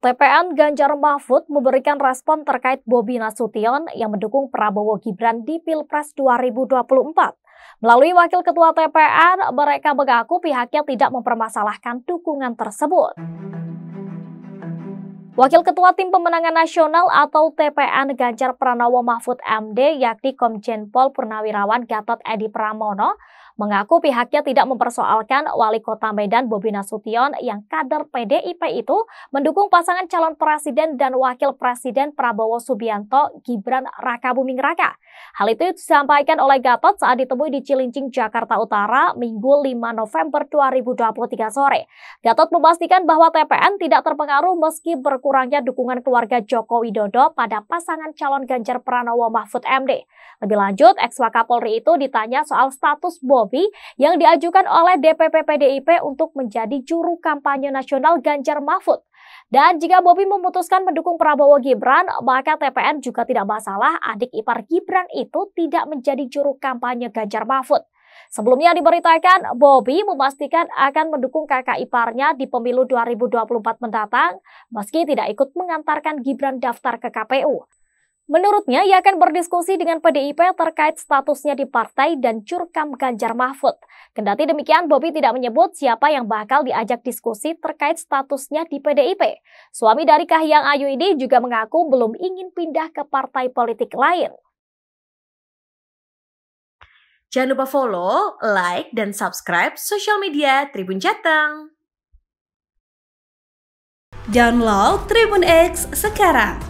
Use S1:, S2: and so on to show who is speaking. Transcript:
S1: TPN Ganjar Mahfud memberikan respon terkait Bobi Nasution yang mendukung Prabowo Gibran di Pilpres 2024. Melalui Wakil Ketua TPN, mereka mengaku pihaknya tidak mempermasalahkan dukungan tersebut. Wakil Ketua Tim Pemenangan Nasional atau TPN Ganjar Pranowo Mahfud MD yakni Komjen Pol Purnawirawan Gatot Edi Pramono mengaku pihaknya tidak mempersoalkan Wali Kota Medan Bobi Nasution yang kader PDIP itu mendukung pasangan calon presiden dan wakil presiden Prabowo Subianto Gibran Rakabuming Raka. Hal itu disampaikan oleh Gatot saat ditemui di Cilincing, Jakarta Utara Minggu 5 November 2023 sore. Gatot memastikan bahwa TPN tidak terpengaruh meski berkurangnya dukungan keluarga Joko Widodo pada pasangan calon Ganjar Pranowo Mahfud MD. Lebih lanjut, ex Wakapolri itu ditanya soal status bom. Jokowi yang diajukan oleh DPP PDIP untuk menjadi juru kampanye nasional Ganjar Mahfud. Dan jika Bobi memutuskan mendukung Prabowo Gibran, maka TPN juga tidak masalah adik ipar Gibran itu tidak menjadi juru kampanye Ganjar Mahfud. Sebelumnya diberitakan, Bobi memastikan akan mendukung kakak iparnya di pemilu 2024 mendatang, meski tidak ikut mengantarkan Gibran daftar ke KPU. Menurutnya, ia akan berdiskusi dengan PDIP terkait statusnya di partai dan curkam Ganjar Mahfud. Kendati demikian, Bobi tidak menyebut siapa yang bakal diajak diskusi terkait statusnya di PDIP. Suami dari Kahiyang Ayu ini juga mengaku belum ingin pindah ke partai politik lain. Jangan lupa follow, like, dan subscribe sosial media Tribun Jateng. Download Tribun X sekarang